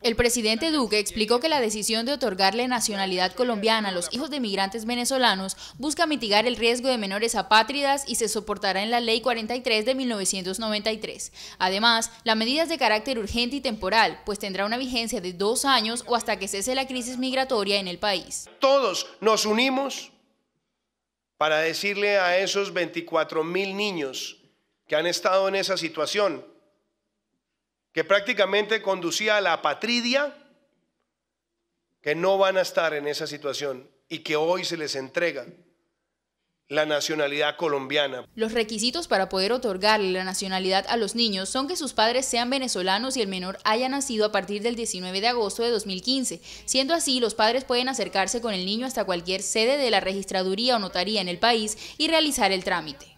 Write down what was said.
El presidente Duque explicó que la decisión de otorgarle nacionalidad colombiana a los hijos de migrantes venezolanos busca mitigar el riesgo de menores apátridas y se soportará en la Ley 43 de 1993. Además, la medida es de carácter urgente y temporal, pues tendrá una vigencia de dos años o hasta que cese la crisis migratoria en el país. Todos nos unimos para decirle a esos 24 mil niños que han estado en esa situación que prácticamente conducía a la patridia, que no van a estar en esa situación y que hoy se les entrega la nacionalidad colombiana. Los requisitos para poder otorgarle la nacionalidad a los niños son que sus padres sean venezolanos y el menor haya nacido a partir del 19 de agosto de 2015. Siendo así, los padres pueden acercarse con el niño hasta cualquier sede de la registraduría o notaría en el país y realizar el trámite.